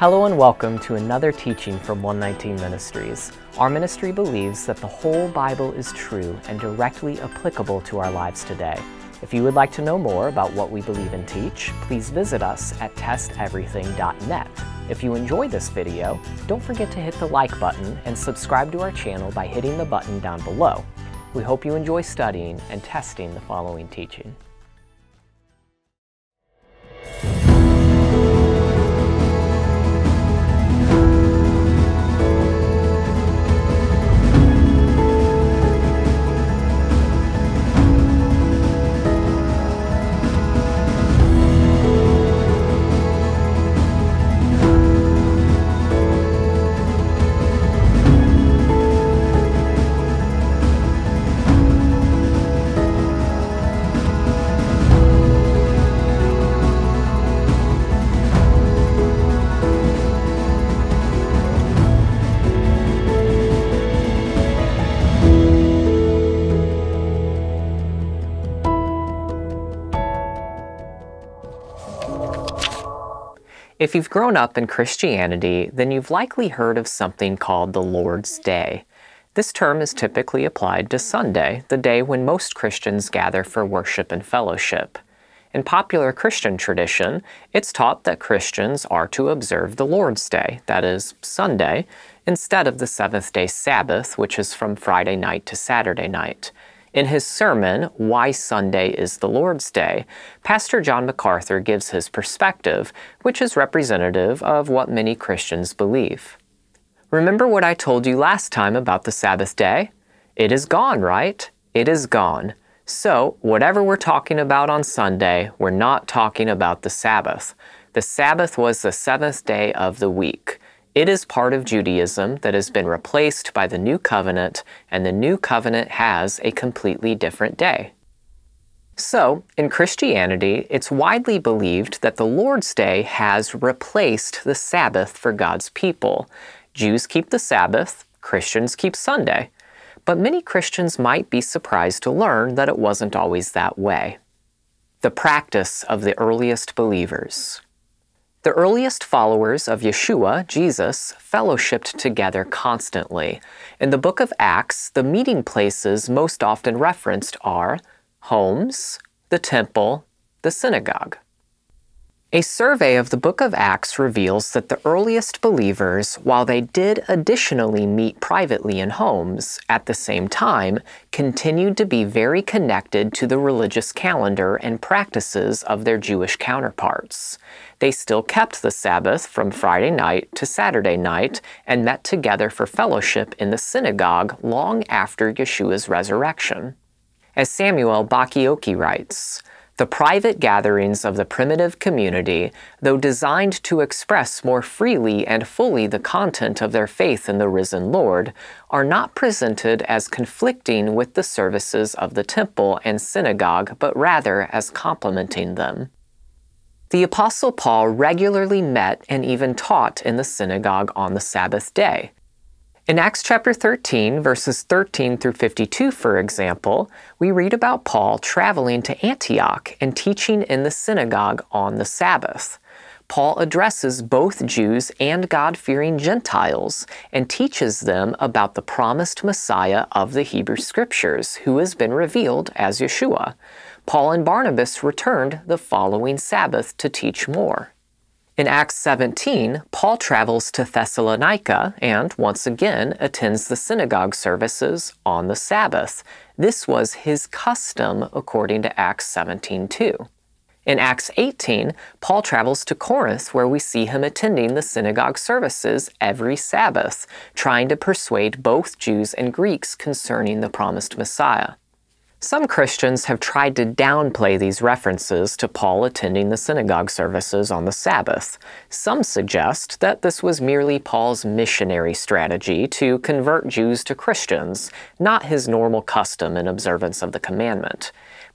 Hello and welcome to another teaching from 119 Ministries. Our ministry believes that the whole Bible is true and directly applicable to our lives today. If you would like to know more about what we believe and teach, please visit us at testeverything.net. If you enjoy this video, don't forget to hit the like button and subscribe to our channel by hitting the button down below. We hope you enjoy studying and testing the following teaching. If you've grown up in Christianity, then you've likely heard of something called the Lord's Day. This term is typically applied to Sunday, the day when most Christians gather for worship and fellowship. In popular Christian tradition, it's taught that Christians are to observe the Lord's Day, that is, Sunday, instead of the seventh day Sabbath, which is from Friday night to Saturday night. In his sermon, Why Sunday is the Lord's Day, Pastor John MacArthur gives his perspective, which is representative of what many Christians believe. Remember what I told you last time about the Sabbath day? It is gone, right? It is gone. So, whatever we're talking about on Sunday, we're not talking about the Sabbath. The Sabbath was the seventh day of the week. It is part of Judaism that has been replaced by the New Covenant, and the New Covenant has a completely different day. So, in Christianity, it's widely believed that the Lord's Day has replaced the Sabbath for God's people. Jews keep the Sabbath, Christians keep Sunday. But many Christians might be surprised to learn that it wasn't always that way. The practice of the earliest believers. The earliest followers of Yeshua, Jesus, fellowshipped together constantly. In the book of Acts, the meeting places most often referenced are homes, the temple, the synagogue. A survey of the book of Acts reveals that the earliest believers, while they did additionally meet privately in homes, at the same time continued to be very connected to the religious calendar and practices of their Jewish counterparts. They still kept the Sabbath from Friday night to Saturday night and met together for fellowship in the synagogue long after Yeshua's resurrection. As Samuel Bakioki writes, the private gatherings of the primitive community, though designed to express more freely and fully the content of their faith in the risen Lord, are not presented as conflicting with the services of the temple and synagogue, but rather as complementing them. The Apostle Paul regularly met and even taught in the synagogue on the Sabbath day. In Acts chapter 13, verses 13 through 52, for example, we read about Paul traveling to Antioch and teaching in the synagogue on the Sabbath. Paul addresses both Jews and God fearing Gentiles and teaches them about the promised Messiah of the Hebrew Scriptures, who has been revealed as Yeshua. Paul and Barnabas returned the following Sabbath to teach more. In Acts 17, Paul travels to Thessalonica and once again attends the synagogue services on the Sabbath. This was his custom according to Acts 17:2. In Acts 18, Paul travels to Corinth where we see him attending the synagogue services every Sabbath, trying to persuade both Jews and Greeks concerning the promised Messiah. Some Christians have tried to downplay these references to Paul attending the synagogue services on the Sabbath. Some suggest that this was merely Paul's missionary strategy to convert Jews to Christians, not his normal custom and observance of the commandment.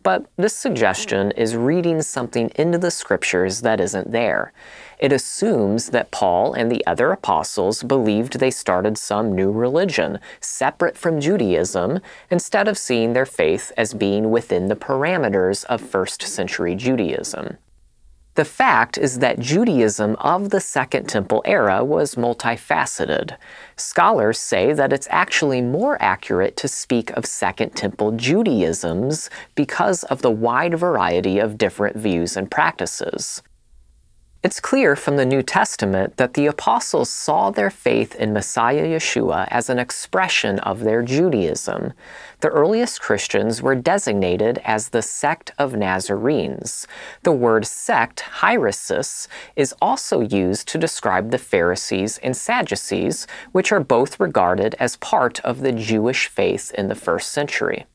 But this suggestion is reading something into the scriptures that isn't there. It assumes that Paul and the other apostles believed they started some new religion, separate from Judaism, instead of seeing their faith as being within the parameters of first century Judaism. The fact is that Judaism of the Second Temple era was multifaceted. Scholars say that it's actually more accurate to speak of Second Temple Judaisms because of the wide variety of different views and practices. It's clear from the New Testament that the apostles saw their faith in Messiah Yeshua as an expression of their Judaism. The earliest Christians were designated as the sect of Nazarenes. The word sect, hieresis, is also used to describe the Pharisees and Sadducees, which are both regarded as part of the Jewish faith in the first century.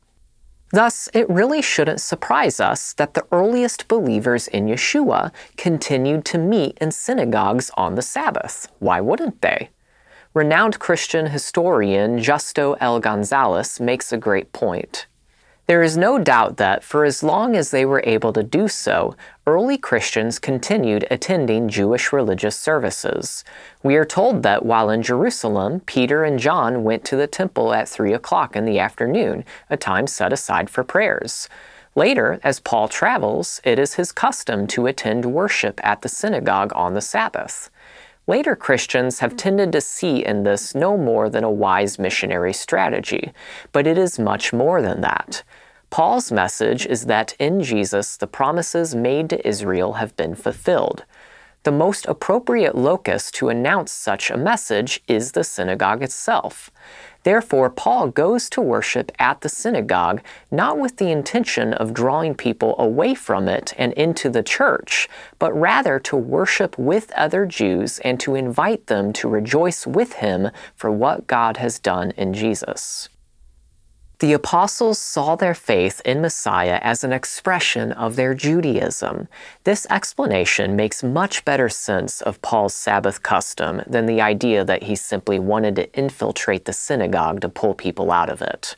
Thus, it really shouldn't surprise us that the earliest believers in Yeshua continued to meet in synagogues on the Sabbath. Why wouldn't they? Renowned Christian historian Justo L. Gonzalez makes a great point. There is no doubt that, for as long as they were able to do so, Early Christians continued attending Jewish religious services. We are told that while in Jerusalem, Peter and John went to the temple at 3 o'clock in the afternoon, a time set aside for prayers. Later, as Paul travels, it is his custom to attend worship at the synagogue on the Sabbath. Later Christians have tended to see in this no more than a wise missionary strategy, but it is much more than that. Paul's message is that in Jesus, the promises made to Israel have been fulfilled. The most appropriate locus to announce such a message is the synagogue itself. Therefore, Paul goes to worship at the synagogue not with the intention of drawing people away from it and into the church, but rather to worship with other Jews and to invite them to rejoice with him for what God has done in Jesus. The apostles saw their faith in Messiah as an expression of their Judaism. This explanation makes much better sense of Paul's Sabbath custom than the idea that he simply wanted to infiltrate the synagogue to pull people out of it.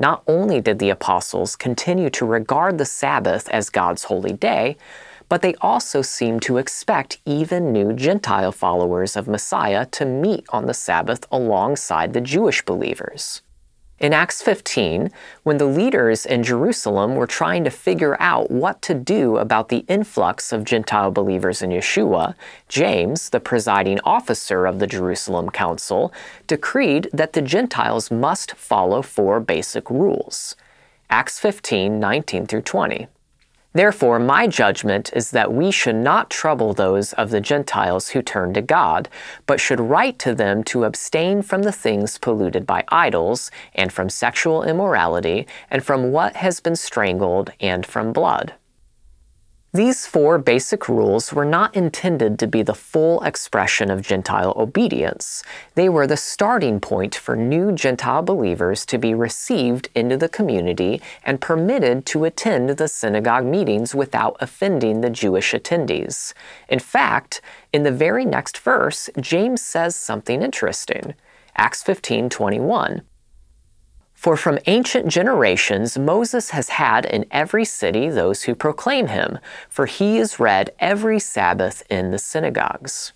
Not only did the apostles continue to regard the Sabbath as God's holy day, but they also seemed to expect even new Gentile followers of Messiah to meet on the Sabbath alongside the Jewish believers. In Acts 15, when the leaders in Jerusalem were trying to figure out what to do about the influx of Gentile believers in Yeshua, James, the presiding officer of the Jerusalem Council, decreed that the Gentiles must follow four basic rules. Acts 15, 19 through 20. Therefore, my judgment is that we should not trouble those of the Gentiles who turn to God, but should write to them to abstain from the things polluted by idols, and from sexual immorality, and from what has been strangled, and from blood. These four basic rules were not intended to be the full expression of Gentile obedience. They were the starting point for new Gentile believers to be received into the community and permitted to attend the synagogue meetings without offending the Jewish attendees. In fact, in the very next verse, James says something interesting. Acts 15:21. For from ancient generations Moses has had in every city those who proclaim him, for he is read every Sabbath in the synagogues.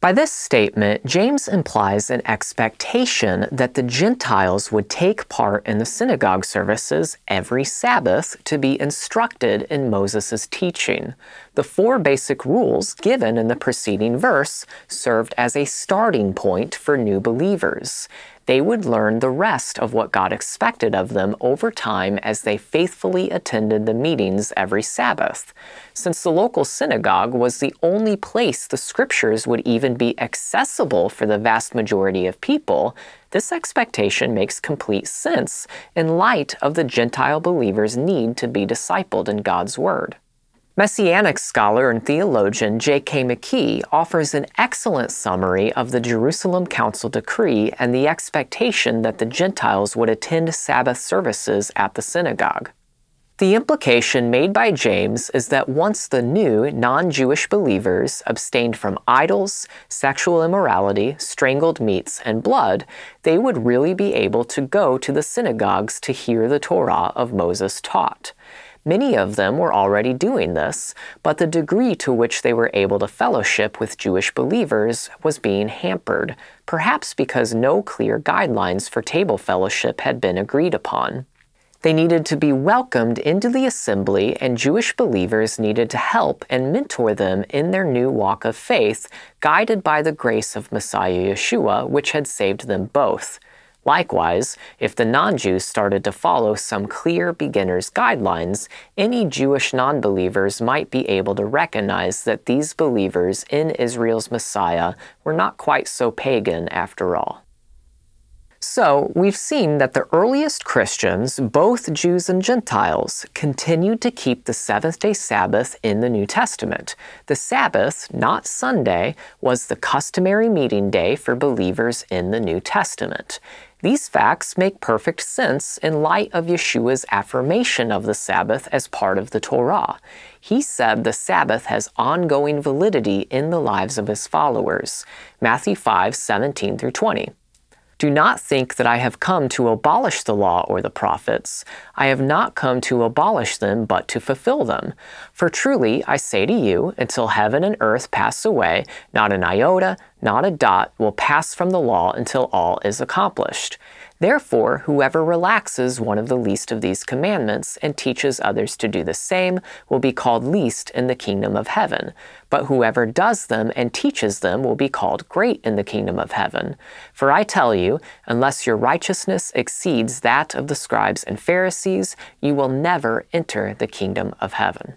By this statement, James implies an expectation that the Gentiles would take part in the synagogue services every Sabbath to be instructed in Moses' teaching. The four basic rules given in the preceding verse served as a starting point for new believers they would learn the rest of what God expected of them over time as they faithfully attended the meetings every Sabbath. Since the local synagogue was the only place the scriptures would even be accessible for the vast majority of people, this expectation makes complete sense in light of the Gentile believer's need to be discipled in God's Word. Messianic scholar and theologian J.K. McKee offers an excellent summary of the Jerusalem Council decree and the expectation that the Gentiles would attend Sabbath services at the synagogue. The implication made by James is that once the new non Jewish believers abstained from idols, sexual immorality, strangled meats, and blood, they would really be able to go to the synagogues to hear the Torah of Moses taught. Many of them were already doing this, but the degree to which they were able to fellowship with Jewish believers was being hampered, perhaps because no clear guidelines for table fellowship had been agreed upon. They needed to be welcomed into the assembly, and Jewish believers needed to help and mentor them in their new walk of faith, guided by the grace of Messiah Yeshua, which had saved them both. Likewise, if the non-Jews started to follow some clear beginner's guidelines, any Jewish non-believers might be able to recognize that these believers in Israel's Messiah were not quite so pagan after all. So, we've seen that the earliest Christians, both Jews and Gentiles, continued to keep the seventh day Sabbath in the New Testament. The Sabbath, not Sunday, was the customary meeting day for believers in the New Testament. These facts make perfect sense in light of Yeshua's affirmation of the Sabbath as part of the Torah. He said the Sabbath has ongoing validity in the lives of his followers. Matthew 5, 17 through 20. Do not think that I have come to abolish the law or the prophets. I have not come to abolish them, but to fulfill them. For truly, I say to you, until heaven and earth pass away, not an iota, not a dot will pass from the law until all is accomplished. Therefore, whoever relaxes one of the least of these commandments and teaches others to do the same will be called least in the kingdom of heaven, but whoever does them and teaches them will be called great in the kingdom of heaven. For I tell you, unless your righteousness exceeds that of the scribes and Pharisees, you will never enter the kingdom of heaven.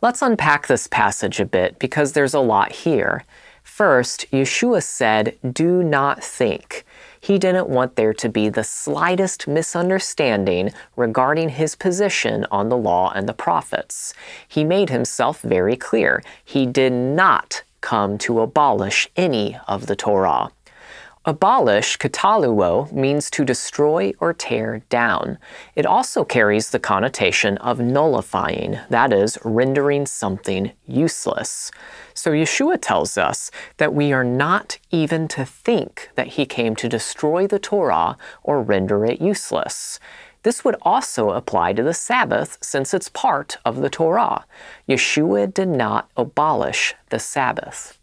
Let's unpack this passage a bit because there's a lot here. First, Yeshua said, Do not think. He didn't want there to be the slightest misunderstanding regarding his position on the law and the prophets. He made himself very clear. He did not come to abolish any of the Torah. Abolish, kataluo, means to destroy or tear down. It also carries the connotation of nullifying, that is, rendering something useless. So Yeshua tells us that we are not even to think that he came to destroy the Torah or render it useless. This would also apply to the Sabbath since it's part of the Torah. Yeshua did not abolish the Sabbath.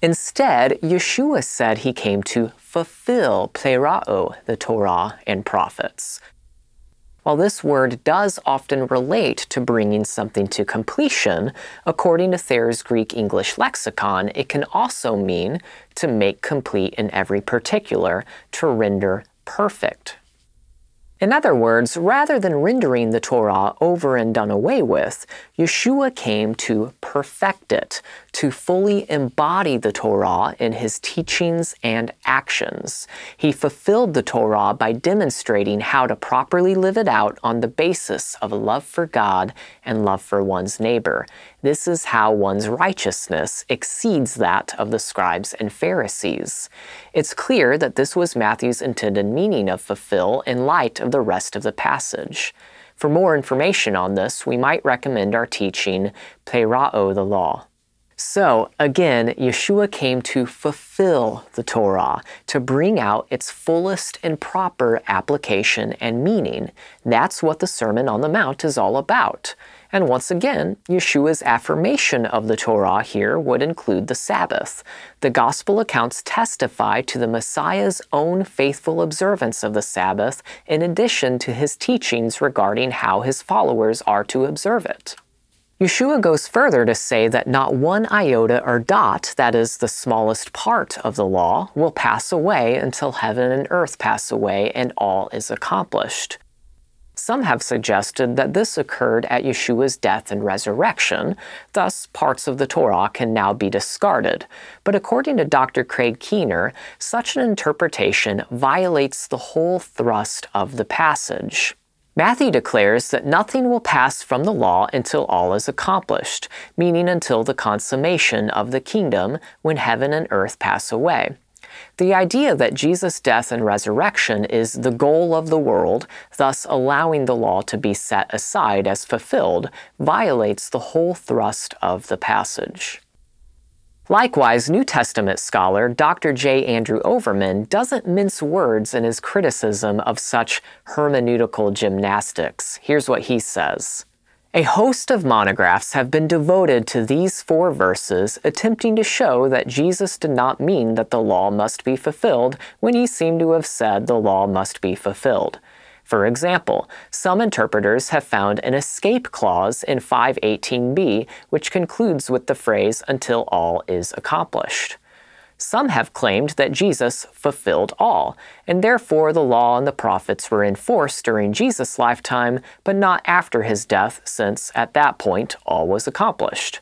Instead, Yeshua said he came to fulfill plerao, the Torah and prophets. While this word does often relate to bringing something to completion, according to Thayer's Greek English lexicon, it can also mean to make complete in every particular, to render perfect. In other words, rather than rendering the Torah over and done away with, Yeshua came to perfect it, to fully embody the Torah in his teachings and actions. He fulfilled the Torah by demonstrating how to properly live it out on the basis of love for God and love for one's neighbor. This is how one's righteousness exceeds that of the scribes and Pharisees. It's clear that this was Matthew's intended meaning of fulfill in light of the rest of the passage. For more information on this, we might recommend our teaching, Plerao the Law. So, again, Yeshua came to fulfill the Torah, to bring out its fullest and proper application and meaning. That's what the Sermon on the Mount is all about. And once again, Yeshua's affirmation of the Torah here would include the Sabbath. The Gospel accounts testify to the Messiah's own faithful observance of the Sabbath, in addition to his teachings regarding how his followers are to observe it. Yeshua goes further to say that not one iota or dot, that is, the smallest part of the law, will pass away until heaven and earth pass away and all is accomplished. Some have suggested that this occurred at Yeshua's death and resurrection, thus, parts of the Torah can now be discarded. But according to Dr. Craig Keener, such an interpretation violates the whole thrust of the passage. Matthew declares that nothing will pass from the law until all is accomplished, meaning until the consummation of the kingdom when heaven and earth pass away. The idea that Jesus' death and resurrection is the goal of the world, thus allowing the law to be set aside as fulfilled, violates the whole thrust of the passage. Likewise, New Testament scholar Dr. J. Andrew Overman doesn't mince words in his criticism of such hermeneutical gymnastics. Here's what he says a host of monographs have been devoted to these four verses, attempting to show that Jesus did not mean that the law must be fulfilled when he seemed to have said the law must be fulfilled. For example, some interpreters have found an escape clause in 518b, which concludes with the phrase, until all is accomplished. Some have claimed that Jesus fulfilled all, and therefore the law and the prophets were in force during Jesus' lifetime, but not after his death, since at that point all was accomplished.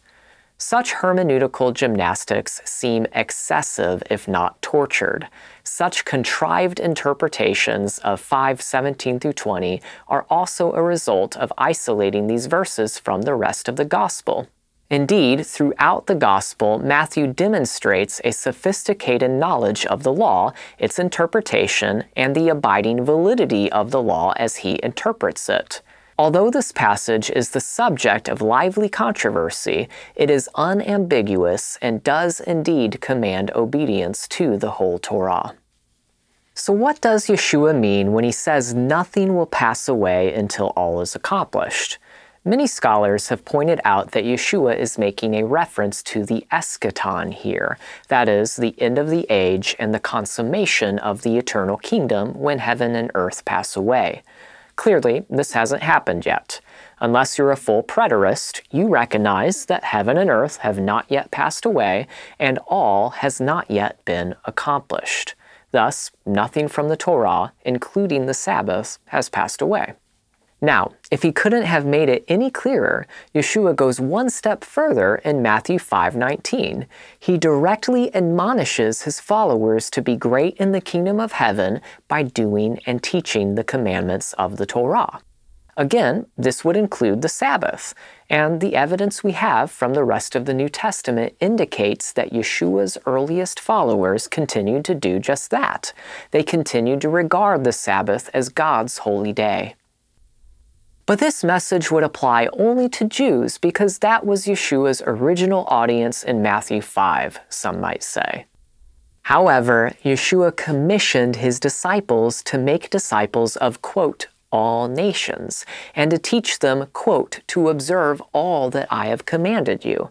Such hermeneutical gymnastics seem excessive if not tortured. Such contrived interpretations of 517 through 20 are also a result of isolating these verses from the rest of the gospel. Indeed, throughout the Gospel, Matthew demonstrates a sophisticated knowledge of the law, its interpretation, and the abiding validity of the law as he interprets it. Although this passage is the subject of lively controversy, it is unambiguous and does indeed command obedience to the whole Torah. So, what does Yeshua mean when he says nothing will pass away until all is accomplished? Many scholars have pointed out that Yeshua is making a reference to the eschaton here, that is, the end of the age and the consummation of the eternal kingdom when heaven and earth pass away. Clearly, this hasn't happened yet. Unless you're a full preterist, you recognize that heaven and earth have not yet passed away and all has not yet been accomplished. Thus, nothing from the Torah, including the Sabbath, has passed away. Now, if he couldn't have made it any clearer, Yeshua goes one step further in Matthew 5:19. He directly admonishes his followers to be great in the kingdom of heaven by doing and teaching the commandments of the Torah. Again, this would include the Sabbath, and the evidence we have from the rest of the New Testament indicates that Yeshua's earliest followers continued to do just that. They continued to regard the Sabbath as God's holy day. But this message would apply only to Jews because that was Yeshua's original audience in Matthew 5, some might say. However, Yeshua commissioned his disciples to make disciples of, quote, all nations, and to teach them, quote, to observe all that I have commanded you.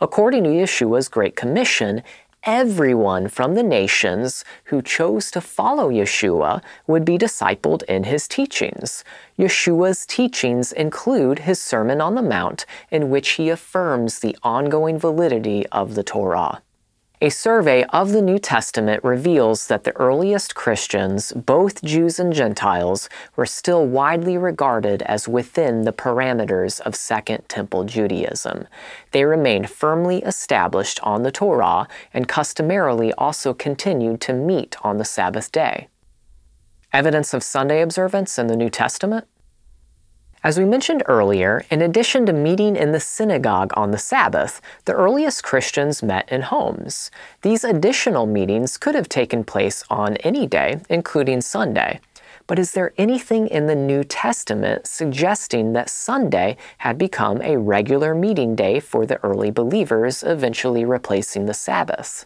According to Yeshua's Great Commission, everyone from the nations who chose to follow Yeshua would be discipled in his teachings. Yeshua's teachings include his Sermon on the Mount, in which he affirms the ongoing validity of the Torah. A survey of the New Testament reveals that the earliest Christians, both Jews and Gentiles, were still widely regarded as within the parameters of Second Temple Judaism. They remained firmly established on the Torah and customarily also continued to meet on the Sabbath day. Evidence of Sunday observance in the New Testament? As we mentioned earlier, in addition to meeting in the synagogue on the Sabbath, the earliest Christians met in homes. These additional meetings could have taken place on any day, including Sunday. But is there anything in the New Testament suggesting that Sunday had become a regular meeting day for the early believers, eventually replacing the Sabbath?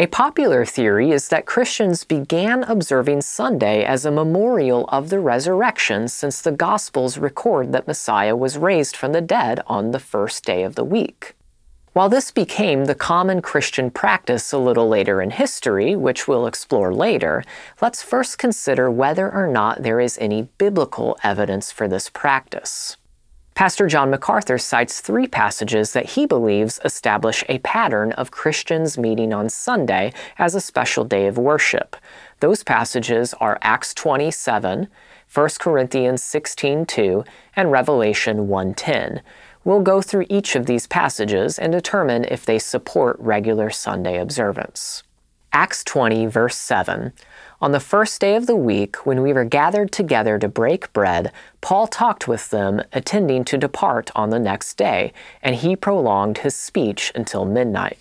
A popular theory is that Christians began observing Sunday as a memorial of the resurrection since the Gospels record that Messiah was raised from the dead on the first day of the week. While this became the common Christian practice a little later in history, which we'll explore later, let's first consider whether or not there is any biblical evidence for this practice. Pastor John MacArthur cites three passages that he believes establish a pattern of Christians meeting on Sunday as a special day of worship. Those passages are Acts 27, 1 Corinthians 16:2, and Revelation 1:10. We'll go through each of these passages and determine if they support regular Sunday observance. Acts 20, verse 7 on the first day of the week, when we were gathered together to break bread, Paul talked with them, attending to depart on the next day, and he prolonged his speech until midnight.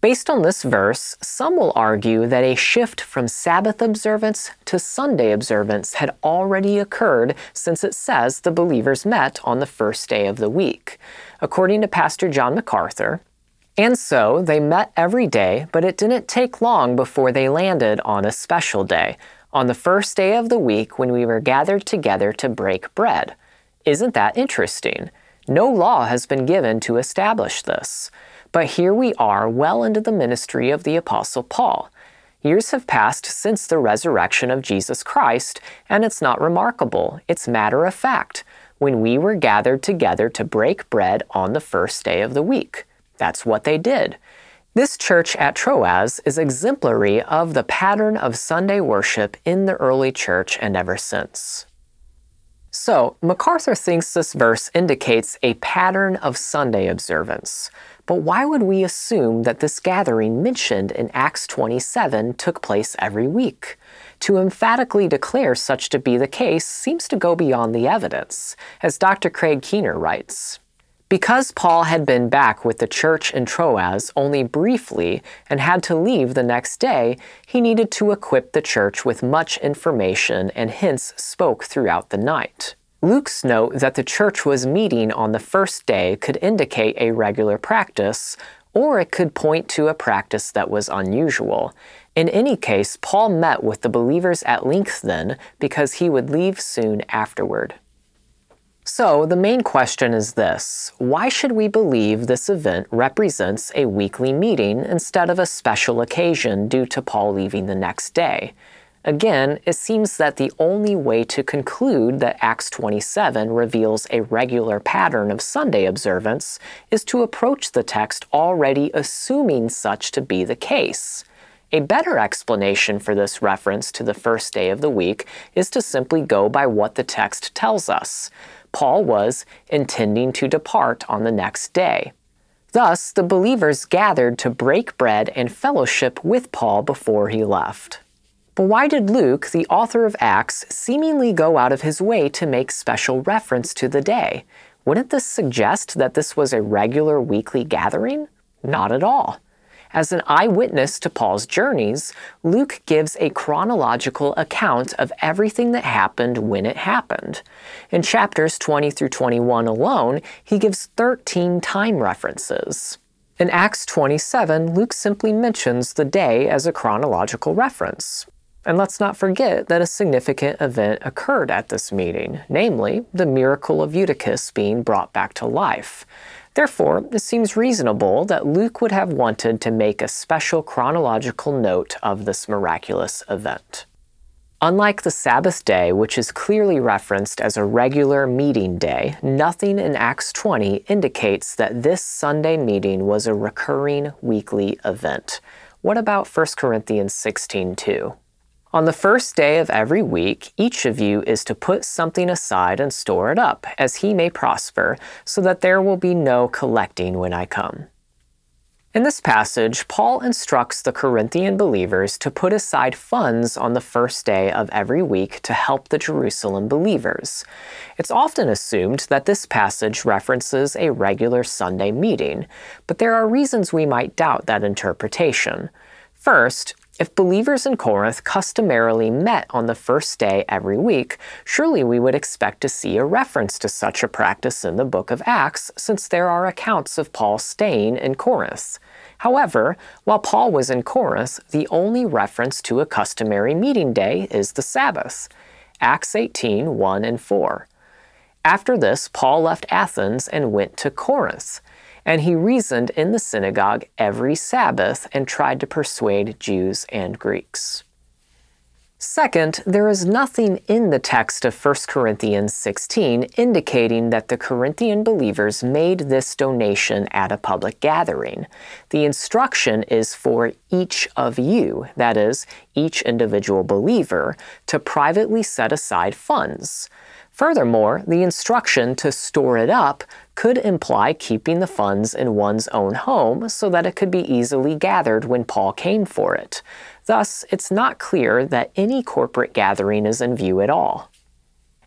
Based on this verse, some will argue that a shift from Sabbath observance to Sunday observance had already occurred since it says the believers met on the first day of the week. According to Pastor John MacArthur, and so they met every day, but it didn't take long before they landed on a special day, on the first day of the week when we were gathered together to break bread. Isn't that interesting? No law has been given to establish this. But here we are, well into the ministry of the Apostle Paul. Years have passed since the resurrection of Jesus Christ, and it's not remarkable, it's matter of fact, when we were gathered together to break bread on the first day of the week. That's what they did. This church at Troas is exemplary of the pattern of Sunday worship in the early church and ever since. So, MacArthur thinks this verse indicates a pattern of Sunday observance. But why would we assume that this gathering mentioned in Acts 27 took place every week? To emphatically declare such to be the case seems to go beyond the evidence, as Dr. Craig Keener writes. Because Paul had been back with the church in Troas only briefly and had to leave the next day, he needed to equip the church with much information and hence spoke throughout the night. Luke's note that the church was meeting on the first day could indicate a regular practice, or it could point to a practice that was unusual. In any case, Paul met with the believers at length then because he would leave soon afterward. So the main question is this, why should we believe this event represents a weekly meeting instead of a special occasion due to Paul leaving the next day? Again, it seems that the only way to conclude that Acts 27 reveals a regular pattern of Sunday observance is to approach the text already assuming such to be the case. A better explanation for this reference to the first day of the week is to simply go by what the text tells us. Paul was intending to depart on the next day. Thus, the believers gathered to break bread and fellowship with Paul before he left. But why did Luke, the author of Acts, seemingly go out of his way to make special reference to the day? Wouldn't this suggest that this was a regular weekly gathering? Not at all. As an eyewitness to Paul's journeys, Luke gives a chronological account of everything that happened when it happened. In chapters 20 through 21 alone, he gives 13 time references. In Acts 27, Luke simply mentions the day as a chronological reference. And let's not forget that a significant event occurred at this meeting, namely the miracle of Eutychus being brought back to life. Therefore, it seems reasonable that Luke would have wanted to make a special chronological note of this miraculous event. Unlike the Sabbath day, which is clearly referenced as a regular meeting day, nothing in Acts 20 indicates that this Sunday meeting was a recurring weekly event. What about 1 Corinthians 16 2? On the first day of every week, each of you is to put something aside and store it up, as he may prosper, so that there will be no collecting when I come. In this passage, Paul instructs the Corinthian believers to put aside funds on the first day of every week to help the Jerusalem believers. It's often assumed that this passage references a regular Sunday meeting, but there are reasons we might doubt that interpretation. First, if believers in Corinth customarily met on the first day every week, surely we would expect to see a reference to such a practice in the book of Acts, since there are accounts of Paul staying in Corinth. However, while Paul was in Corinth, the only reference to a customary meeting day is the Sabbath. Acts 18 1 and 4. After this, Paul left Athens and went to Corinth. And he reasoned in the synagogue every Sabbath and tried to persuade Jews and Greeks. Second, there is nothing in the text of 1 Corinthians 16 indicating that the Corinthian believers made this donation at a public gathering. The instruction is for each of you, that is, each individual believer, to privately set aside funds. Furthermore, the instruction to store it up could imply keeping the funds in one's own home so that it could be easily gathered when Paul came for it. Thus, it's not clear that any corporate gathering is in view at all.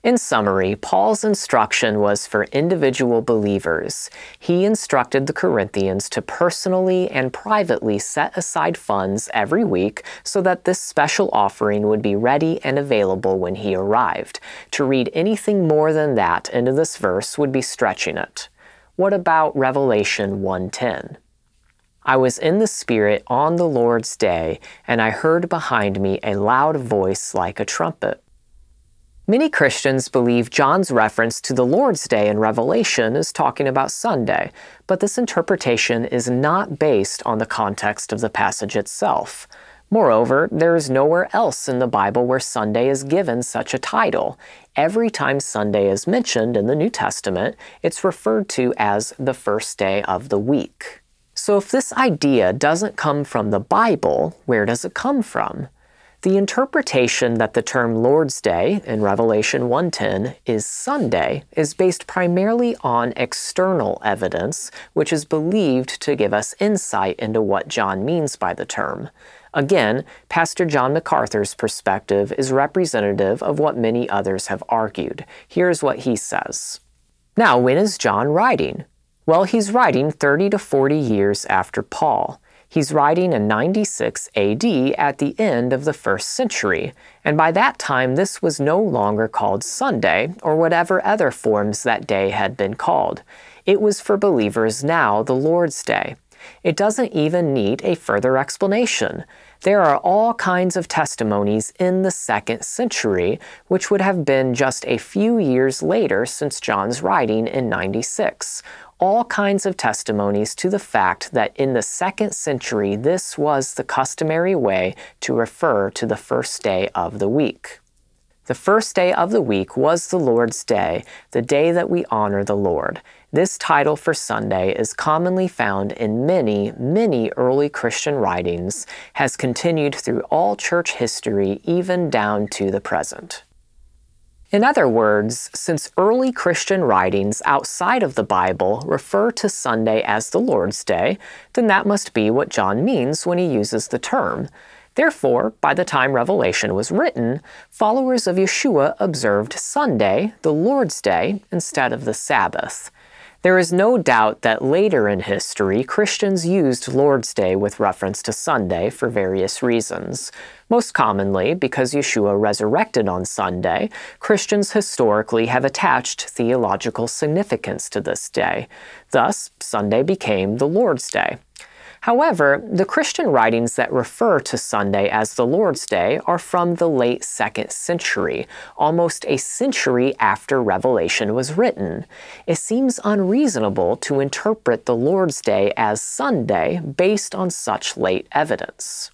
In summary, Paul's instruction was for individual believers. He instructed the Corinthians to personally and privately set aside funds every week so that this special offering would be ready and available when he arrived. To read anything more than that into this verse would be stretching it. What about Revelation 110? I was in the Spirit on the Lord's day, and I heard behind me a loud voice like a trumpet Many Christians believe John's reference to the Lord's Day in Revelation is talking about Sunday, but this interpretation is not based on the context of the passage itself. Moreover, there is nowhere else in the Bible where Sunday is given such a title. Every time Sunday is mentioned in the New Testament, it's referred to as the first day of the week. So if this idea doesn't come from the Bible, where does it come from? The interpretation that the term Lord's Day in Revelation 1:10 is Sunday is based primarily on external evidence, which is believed to give us insight into what John means by the term. Again, Pastor John MacArthur's perspective is representative of what many others have argued. Here's what he says. Now, when is John writing? Well, he's writing 30 to 40 years after Paul. He's writing in 96 AD at the end of the first century, and by that time this was no longer called Sunday or whatever other forms that day had been called. It was for believers now the Lord's Day. It doesn't even need a further explanation. There are all kinds of testimonies in the second century, which would have been just a few years later since John's writing in 96. All kinds of testimonies to the fact that in the second century this was the customary way to refer to the first day of the week. The first day of the week was the Lord's day, the day that we honor the Lord. This title for Sunday is commonly found in many, many early Christian writings, has continued through all church history, even down to the present. In other words, since early Christian writings outside of the Bible refer to Sunday as the Lord's Day, then that must be what John means when he uses the term. Therefore, by the time Revelation was written, followers of Yeshua observed Sunday, the Lord's Day, instead of the Sabbath. There is no doubt that later in history, Christians used Lord's Day with reference to Sunday for various reasons. Most commonly, because Yeshua resurrected on Sunday, Christians historically have attached theological significance to this day. Thus, Sunday became the Lord's Day. However, the Christian writings that refer to Sunday as the Lord's Day are from the late 2nd century, almost a century after Revelation was written. It seems unreasonable to interpret the Lord's Day as Sunday based on such late evidence.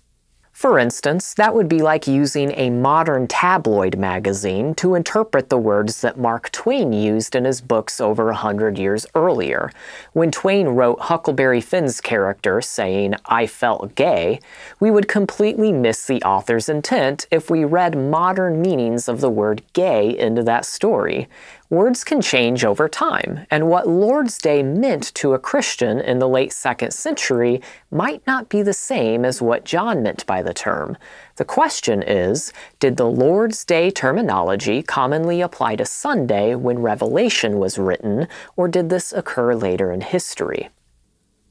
For instance, that would be like using a modern tabloid magazine to interpret the words that Mark Twain used in his books over a hundred years earlier. When Twain wrote Huckleberry Finn's character saying, I felt gay, we would completely miss the author's intent if we read modern meanings of the word gay into that story. Words can change over time, and what Lord's Day meant to a Christian in the late second century might not be the same as what John meant by the term. The question is Did the Lord's Day terminology commonly apply to Sunday when Revelation was written, or did this occur later in history?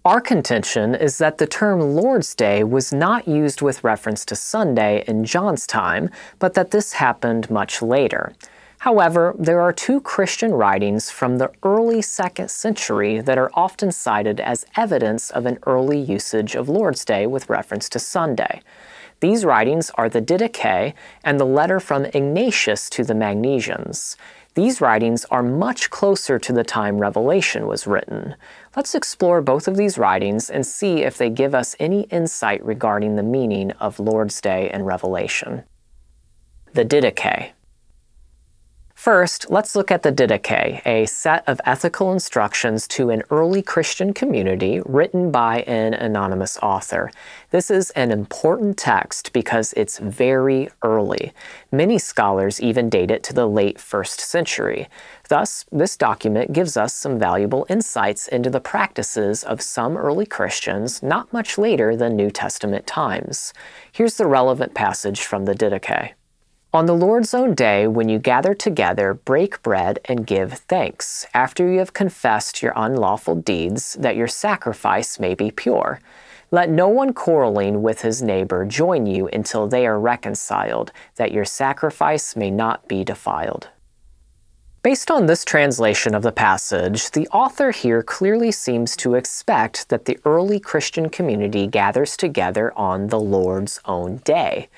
Our contention is that the term Lord's Day was not used with reference to Sunday in John's time, but that this happened much later. However, there are two Christian writings from the early 2nd century that are often cited as evidence of an early usage of Lord's Day with reference to Sunday. These writings are the Didache and the letter from Ignatius to the Magnesians. These writings are much closer to the time Revelation was written. Let's explore both of these writings and see if they give us any insight regarding the meaning of Lord's Day and Revelation. The Didache. First, let's look at the Didache, a set of ethical instructions to an early Christian community written by an anonymous author. This is an important text because it's very early. Many scholars even date it to the late first century. Thus, this document gives us some valuable insights into the practices of some early Christians not much later than New Testament times. Here's the relevant passage from the Didache. On the Lord's own day, when you gather together, break bread and give thanks, after you have confessed your unlawful deeds, that your sacrifice may be pure. Let no one quarreling with his neighbor join you until they are reconciled, that your sacrifice may not be defiled. Based on this translation of the passage, the author here clearly seems to expect that the early Christian community gathers together on the Lord's own day.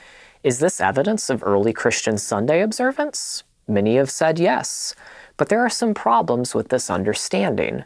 Is this evidence of early Christian Sunday observance? Many have said yes, but there are some problems with this understanding.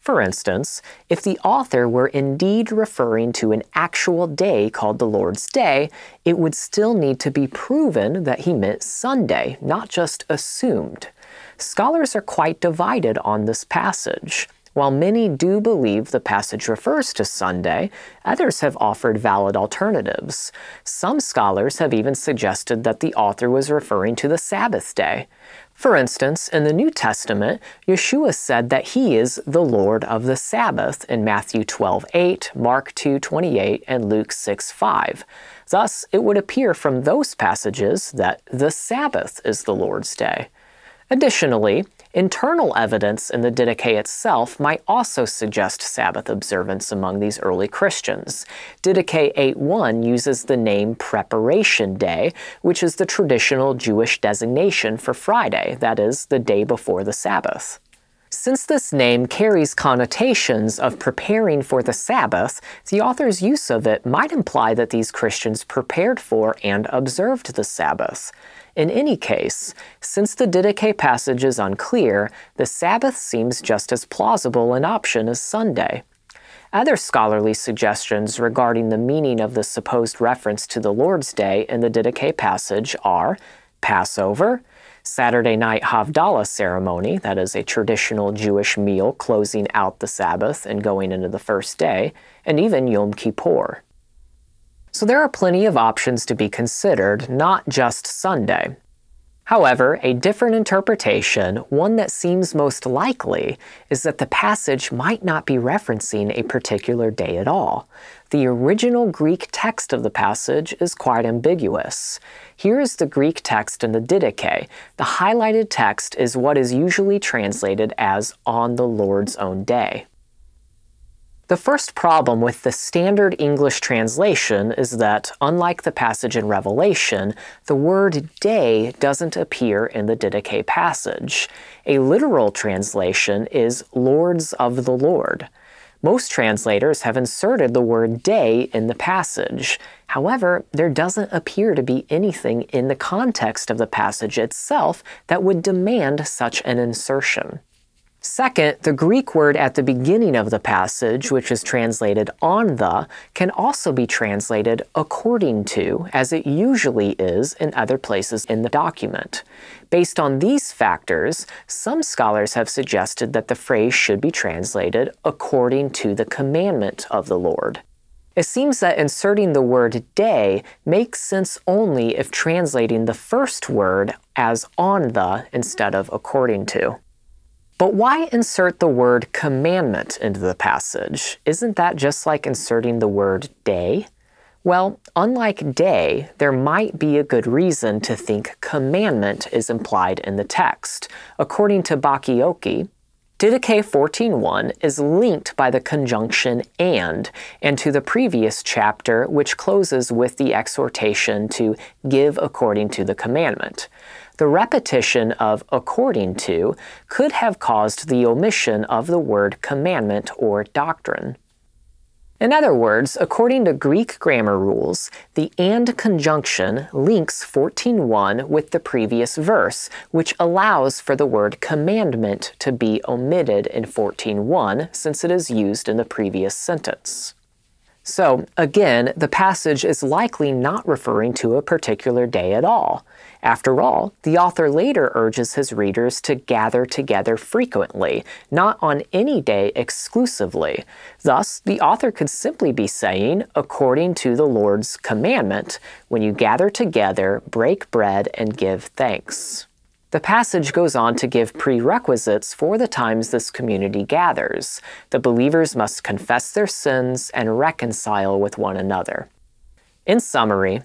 For instance, if the author were indeed referring to an actual day called the Lord's Day, it would still need to be proven that he meant Sunday, not just assumed. Scholars are quite divided on this passage. While many do believe the passage refers to Sunday, others have offered valid alternatives. Some scholars have even suggested that the author was referring to the Sabbath day. For instance, in the New Testament, Yeshua said that he is the Lord of the Sabbath in Matthew 12:8, Mark 2:28, and Luke 6:5. Thus, it would appear from those passages that the Sabbath is the Lord's day. Additionally, Internal evidence in the Didache itself might also suggest Sabbath observance among these early Christians. Didache 8.1 uses the name Preparation Day, which is the traditional Jewish designation for Friday, that is, the day before the Sabbath. Since this name carries connotations of preparing for the Sabbath, the author's use of it might imply that these Christians prepared for and observed the Sabbath. In any case, since the Didache passage is unclear, the Sabbath seems just as plausible an option as Sunday. Other scholarly suggestions regarding the meaning of the supposed reference to the Lord's Day in the Didache passage are Passover, Saturday night Havdalah ceremony, that is a traditional Jewish meal closing out the Sabbath and going into the first day, and even Yom Kippur. So there are plenty of options to be considered, not just Sunday. However, a different interpretation, one that seems most likely, is that the passage might not be referencing a particular day at all. The original Greek text of the passage is quite ambiguous. Here is the Greek text in the Didache. The highlighted text is what is usually translated as on the Lord's own day. The first problem with the standard English translation is that, unlike the passage in Revelation, the word day doesn't appear in the Didache passage. A literal translation is Lords of the Lord. Most translators have inserted the word day in the passage. However, there doesn't appear to be anything in the context of the passage itself that would demand such an insertion. Second, the Greek word at the beginning of the passage, which is translated on the, can also be translated according to, as it usually is in other places in the document. Based on these factors, some scholars have suggested that the phrase should be translated according to the commandment of the Lord. It seems that inserting the word day makes sense only if translating the first word as on the instead of according to. But why insert the word commandment into the passage? Isn't that just like inserting the word day? Well, unlike day, there might be a good reason to think commandment is implied in the text. According to Bakioki, Didache 14.1 is linked by the conjunction and, and to the previous chapter, which closes with the exhortation to give according to the commandment. The repetition of according to could have caused the omission of the word commandment or doctrine. In other words, according to Greek grammar rules, the and conjunction links 14.1 with the previous verse, which allows for the word commandment to be omitted in 14.1 since it is used in the previous sentence. So, again, the passage is likely not referring to a particular day at all. After all, the author later urges his readers to gather together frequently, not on any day exclusively. Thus, the author could simply be saying, according to the Lord's commandment, when you gather together, break bread and give thanks. The passage goes on to give prerequisites for the times this community gathers. The believers must confess their sins and reconcile with one another. In summary,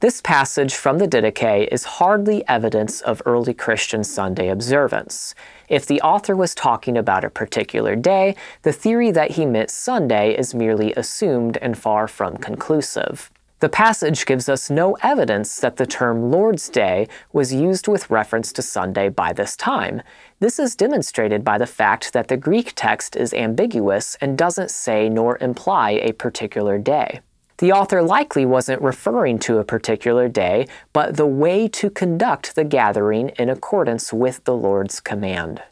this passage from the Didache is hardly evidence of early Christian Sunday observance. If the author was talking about a particular day, the theory that he meant Sunday is merely assumed and far from conclusive. The passage gives us no evidence that the term Lord's Day was used with reference to Sunday by this time. This is demonstrated by the fact that the Greek text is ambiguous and doesn't say nor imply a particular day. The author likely wasn't referring to a particular day, but the way to conduct the gathering in accordance with the Lord's command.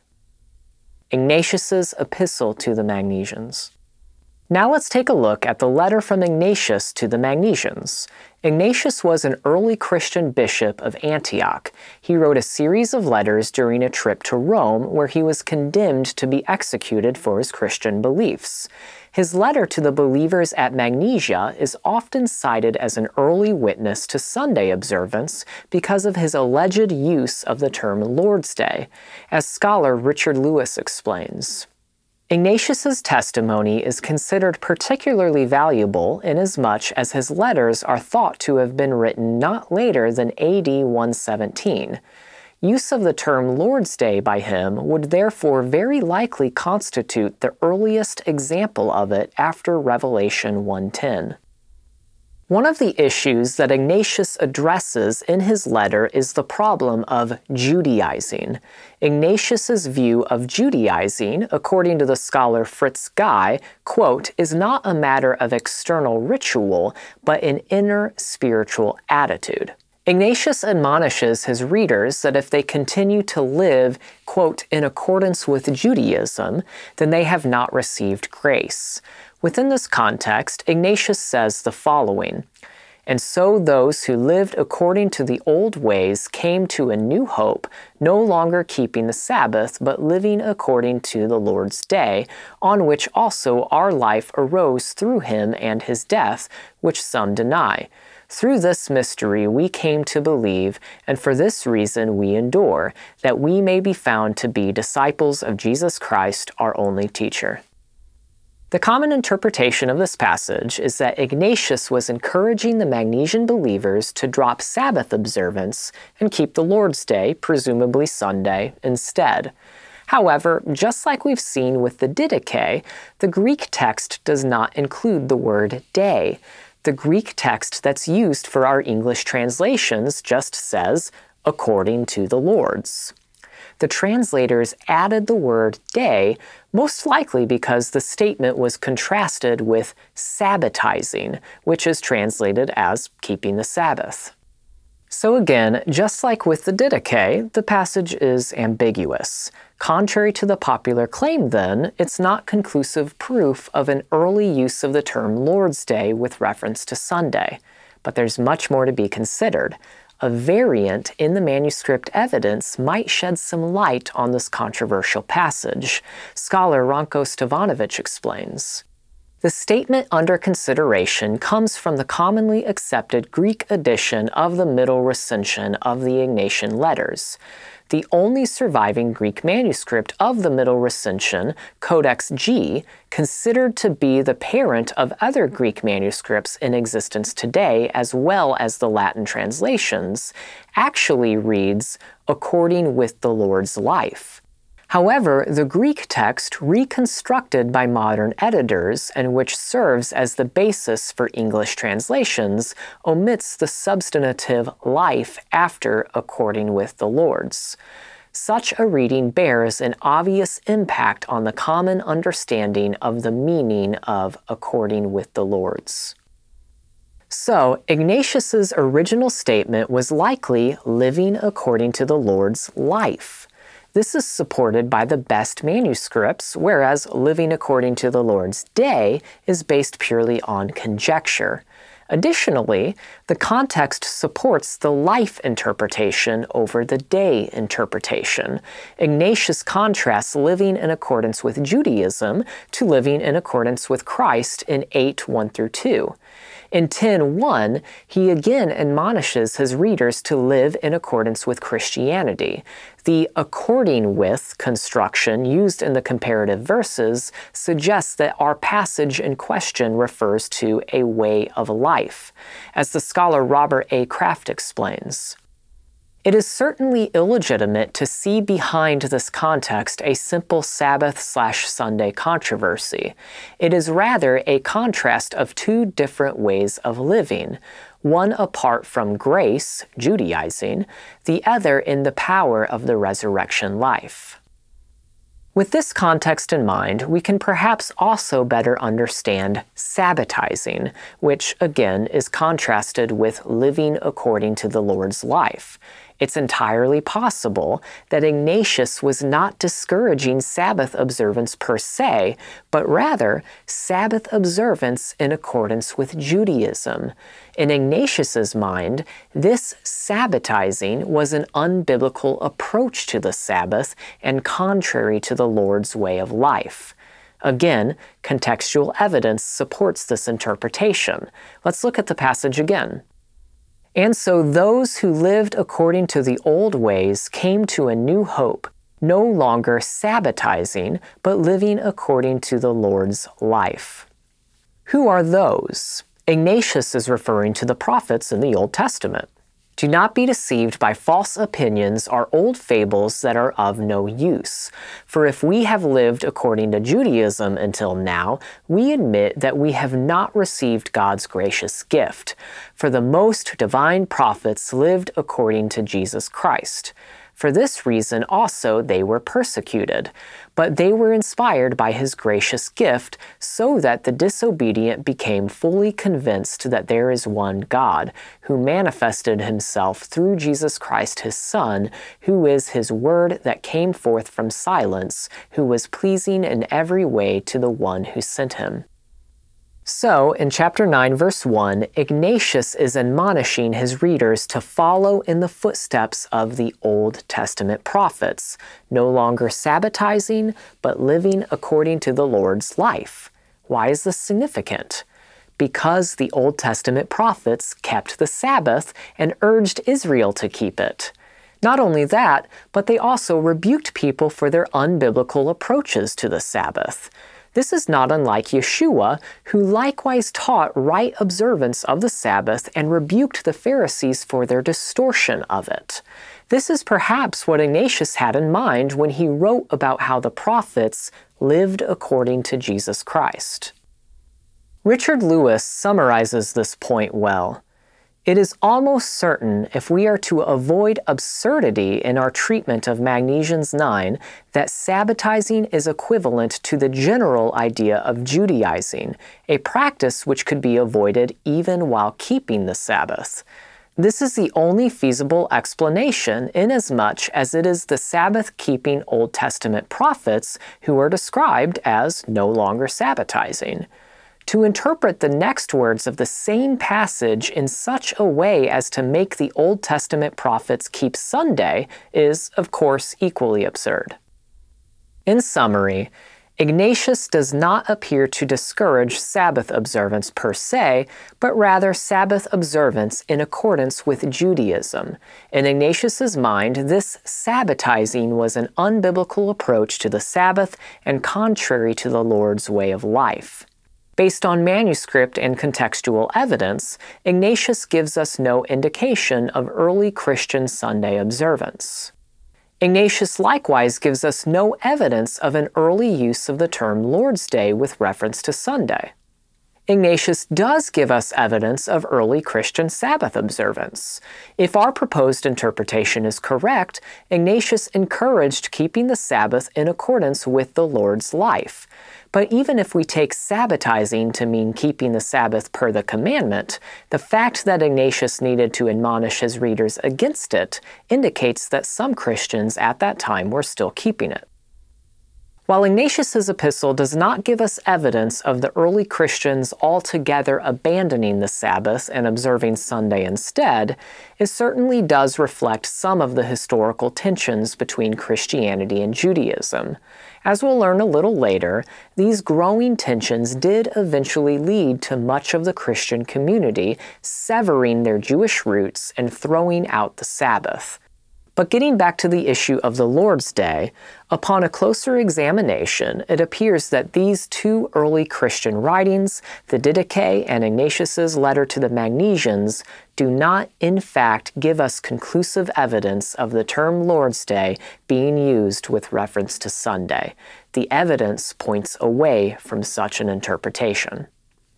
Ignatius's Epistle to the Magnesians. Now let's take a look at the letter from Ignatius to the Magnesians. Ignatius was an early Christian bishop of Antioch. He wrote a series of letters during a trip to Rome where he was condemned to be executed for his Christian beliefs. His letter to the believers at Magnesia is often cited as an early witness to Sunday observance because of his alleged use of the term Lord's Day, as scholar Richard Lewis explains. Ignatius's testimony is considered particularly valuable inasmuch as his letters are thought to have been written not later than AD 117. Use of the term Lord's Day by him would therefore very likely constitute the earliest example of it after Revelation 110. One of the issues that Ignatius addresses in his letter is the problem of Judaizing. Ignatius's view of Judaizing, according to the scholar Fritz Guy, quote, is not a matter of external ritual, but an inner spiritual attitude. Ignatius admonishes his readers that if they continue to live, quote, in accordance with Judaism, then they have not received grace. Within this context, Ignatius says the following And so those who lived according to the old ways came to a new hope, no longer keeping the Sabbath, but living according to the Lord's day, on which also our life arose through him and his death, which some deny. Through this mystery we came to believe, and for this reason we endure, that we may be found to be disciples of Jesus Christ, our only teacher. The common interpretation of this passage is that Ignatius was encouraging the Magnesian believers to drop Sabbath observance and keep the Lord's Day, presumably Sunday, instead. However, just like we've seen with the Didache, the Greek text does not include the word day. The Greek text that's used for our English translations just says, according to the Lord's. The translators added the word day most likely because the statement was contrasted with sabbatizing, which is translated as keeping the Sabbath. So again, just like with the Didache, the passage is ambiguous. Contrary to the popular claim, then, it's not conclusive proof of an early use of the term Lord's Day with reference to Sunday. But there's much more to be considered a variant in the manuscript evidence might shed some light on this controversial passage, scholar Ranko Stevanovic explains. The statement under consideration comes from the commonly accepted Greek edition of the Middle Recension of the Ignatian Letters, the only surviving Greek manuscript of the Middle Recension, Codex G, considered to be the parent of other Greek manuscripts in existence today, as well as the Latin translations, actually reads, according with the Lord's life. However, the Greek text reconstructed by modern editors and which serves as the basis for English translations omits the substantive life after according with the Lord's. Such a reading bears an obvious impact on the common understanding of the meaning of according with the Lord's. So, Ignatius's original statement was likely living according to the Lord's life. This is supported by the best manuscripts, whereas living according to the Lord's day is based purely on conjecture. Additionally, the context supports the life interpretation over the day interpretation. Ignatius contrasts living in accordance with Judaism to living in accordance with Christ in 8 1 through 2. In 10 1, he again admonishes his readers to live in accordance with Christianity. The according with construction used in the comparative verses suggests that our passage in question refers to a way of life, as the scholar Robert A. Kraft explains. It is certainly illegitimate to see behind this context a simple Sabbath slash Sunday controversy. It is rather a contrast of two different ways of living, one apart from grace, Judaizing, the other in the power of the resurrection life. With this context in mind, we can perhaps also better understand sabbatizing, which again is contrasted with living according to the Lord's life. It's entirely possible that Ignatius was not discouraging Sabbath observance per se, but rather Sabbath observance in accordance with Judaism. In Ignatius's mind, this sabbatizing was an unbiblical approach to the Sabbath and contrary to the Lord's way of life. Again, contextual evidence supports this interpretation. Let's look at the passage again. And so those who lived according to the old ways came to a new hope, no longer sabotizing, but living according to the Lord's life. Who are those? Ignatius is referring to the prophets in the Old Testament. Do not be deceived by false opinions or old fables that are of no use. For if we have lived according to Judaism until now, we admit that we have not received God's gracious gift. For the most divine prophets lived according to Jesus Christ. For this reason also they were persecuted. But they were inspired by his gracious gift, so that the disobedient became fully convinced that there is one God, who manifested himself through Jesus Christ his Son, who is his word that came forth from silence, who was pleasing in every way to the one who sent him. So, in chapter 9, verse 1, Ignatius is admonishing his readers to follow in the footsteps of the Old Testament prophets, no longer sabbatizing, but living according to the Lord's life. Why is this significant? Because the Old Testament prophets kept the Sabbath and urged Israel to keep it. Not only that, but they also rebuked people for their unbiblical approaches to the Sabbath. This is not unlike Yeshua, who likewise taught right observance of the Sabbath and rebuked the Pharisees for their distortion of it. This is perhaps what Ignatius had in mind when he wrote about how the prophets lived according to Jesus Christ. Richard Lewis summarizes this point well. It is almost certain if we are to avoid absurdity in our treatment of magnesians 9 that sabbatizing is equivalent to the general idea of Judaizing, a practice which could be avoided even while keeping the Sabbath. This is the only feasible explanation inasmuch as it is the Sabbath keeping Old Testament prophets who are described as no longer sabbatizing to interpret the next words of the same passage in such a way as to make the Old Testament prophets keep Sunday is, of course, equally absurd. In summary, Ignatius does not appear to discourage Sabbath observance per se, but rather Sabbath observance in accordance with Judaism. In Ignatius's mind, this sabbatizing was an unbiblical approach to the Sabbath and contrary to the Lord's way of life. Based on manuscript and contextual evidence, Ignatius gives us no indication of early Christian Sunday observance. Ignatius likewise gives us no evidence of an early use of the term Lord's Day with reference to Sunday. Ignatius does give us evidence of early Christian Sabbath observance. If our proposed interpretation is correct, Ignatius encouraged keeping the Sabbath in accordance with the Lord's life. But even if we take sabbatizing to mean keeping the Sabbath per the commandment, the fact that Ignatius needed to admonish his readers against it indicates that some Christians at that time were still keeping it. While Ignatius's epistle does not give us evidence of the early Christians altogether abandoning the Sabbath and observing Sunday instead, it certainly does reflect some of the historical tensions between Christianity and Judaism. As we'll learn a little later, these growing tensions did eventually lead to much of the Christian community severing their Jewish roots and throwing out the Sabbath. But getting back to the issue of the Lord's Day, upon a closer examination, it appears that these two early Christian writings, the Didache and Ignatius's letter to the Magnesians, do not in fact give us conclusive evidence of the term Lord's Day being used with reference to Sunday. The evidence points away from such an interpretation.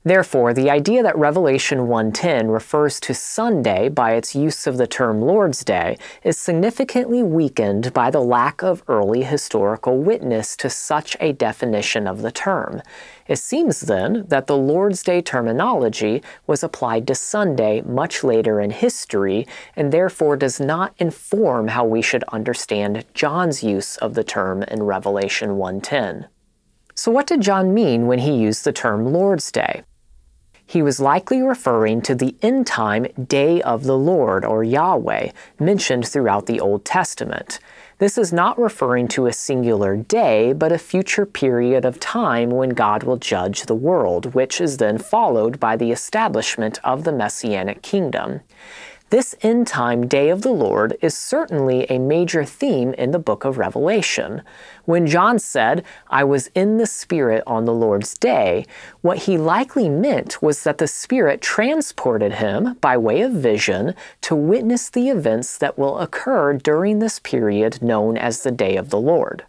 Therefore, the idea that Revelation 1.10 refers to Sunday by its use of the term Lord's Day is significantly weakened by the lack of early historical witness to such a definition of the term. It seems, then, that the Lord's Day terminology was applied to Sunday much later in history, and therefore does not inform how we should understand John's use of the term in Revelation 1.10. So what did John mean when he used the term Lord's Day? He was likely referring to the end time day of the Lord, or Yahweh, mentioned throughout the Old Testament. This is not referring to a singular day, but a future period of time when God will judge the world, which is then followed by the establishment of the Messianic kingdom. This end time day of the Lord is certainly a major theme in the book of Revelation. When John said, I was in the Spirit on the Lord's day, what he likely meant was that the Spirit transported him, by way of vision, to witness the events that will occur during this period known as the Day of the Lord.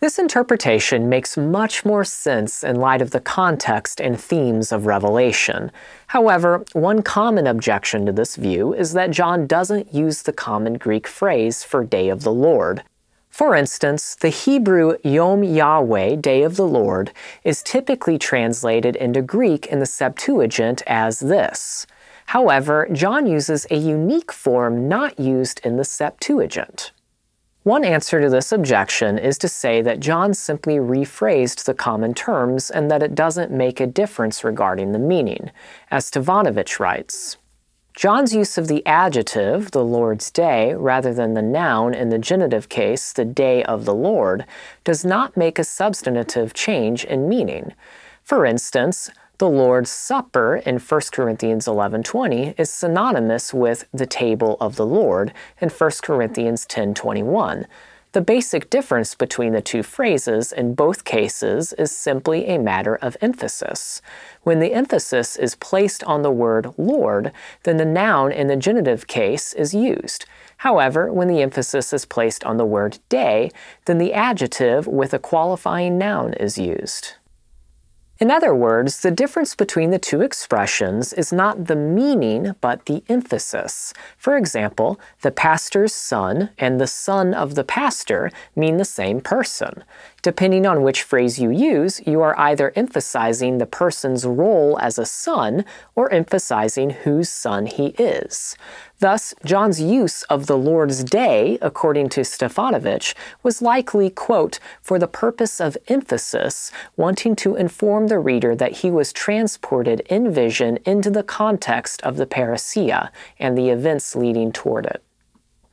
This interpretation makes much more sense in light of the context and themes of Revelation. However, one common objection to this view is that John doesn't use the common Greek phrase for day of the Lord. For instance, the Hebrew Yom Yahweh, Day of the Lord, is typically translated into Greek in the Septuagint as this. However, John uses a unique form not used in the Septuagint. One answer to this objection is to say that John simply rephrased the common terms and that it doesn't make a difference regarding the meaning, as Tavanovich writes. John's use of the adjective, the Lord's day, rather than the noun in the genitive case, the day of the Lord, does not make a substantive change in meaning. For instance, the Lord's Supper in 1 Corinthians 11:20 is synonymous with the table of the Lord in 1 Corinthians 10:21. The basic difference between the two phrases in both cases is simply a matter of emphasis. When the emphasis is placed on the word Lord, then the noun in the genitive case is used. However, when the emphasis is placed on the word day, then the adjective with a qualifying noun is used. In other words, the difference between the two expressions is not the meaning, but the emphasis. For example, the pastor's son and the son of the pastor mean the same person. Depending on which phrase you use, you are either emphasizing the person's role as a son or emphasizing whose son he is. Thus, John's use of the Lord's Day, according to Stefanovic, was likely, quote, for the purpose of emphasis, wanting to inform the reader that he was transported in vision into the context of the parousia and the events leading toward it.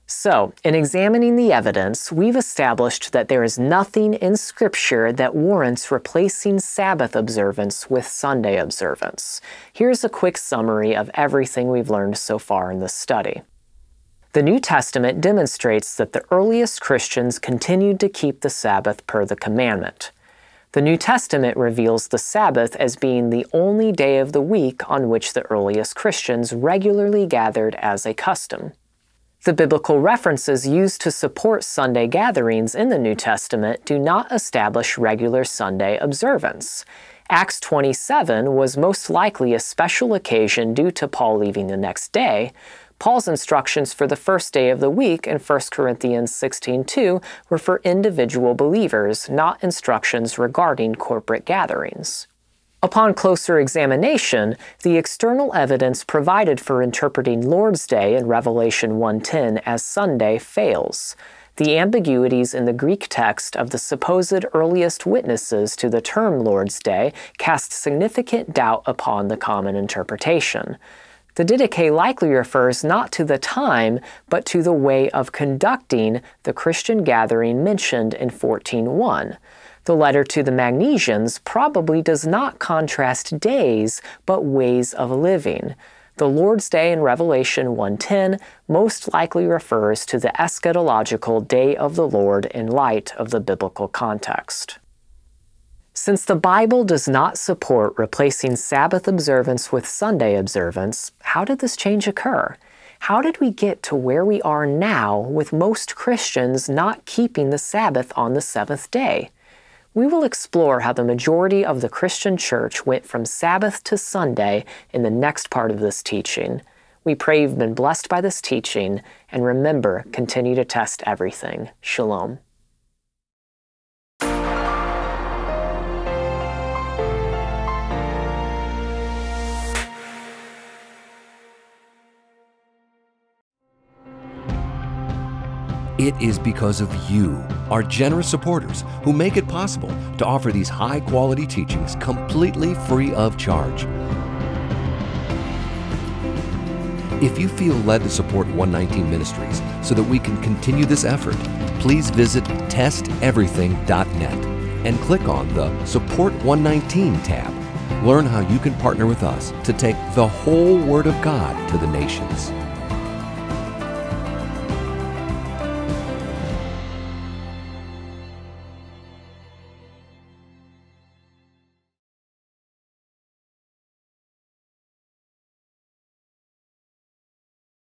So, in examining the evidence, we've established that there is nothing in Scripture that warrants replacing Sabbath observance with Sunday observance. Here's a quick summary of everything we've learned so far in this study. The New Testament demonstrates that the earliest Christians continued to keep the Sabbath per the commandment. The New Testament reveals the Sabbath as being the only day of the week on which the earliest Christians regularly gathered as a custom. The biblical references used to support Sunday gatherings in the New Testament do not establish regular Sunday observance. Acts 27 was most likely a special occasion due to Paul leaving the next day. Paul's instructions for the first day of the week in 1 Corinthians 16:2 were for individual believers, not instructions regarding corporate gatherings. Upon closer examination, the external evidence provided for interpreting Lord's Day in Revelation 1:10 as Sunday fails. The ambiguities in the Greek text of the supposed earliest witnesses to the term Lord's Day cast significant doubt upon the common interpretation. The Didache likely refers not to the time, but to the way of conducting the Christian gathering mentioned in 14.1. The letter to the Magnesians probably does not contrast days, but ways of living. The Lord's Day in Revelation 1:10 most likely refers to the eschatological day of the Lord in light of the biblical context. Since the Bible does not support replacing Sabbath observance with Sunday observance, how did this change occur? How did we get to where we are now with most Christians not keeping the Sabbath on the seventh day? we will explore how the majority of the Christian church went from Sabbath to Sunday in the next part of this teaching. We pray you've been blessed by this teaching, and remember, continue to test everything. Shalom. It is because of you, our generous supporters, who make it possible to offer these high quality teachings completely free of charge. If you feel led to support 119 Ministries so that we can continue this effort, please visit testeverything.net and click on the Support 119 tab. Learn how you can partner with us to take the whole Word of God to the nations.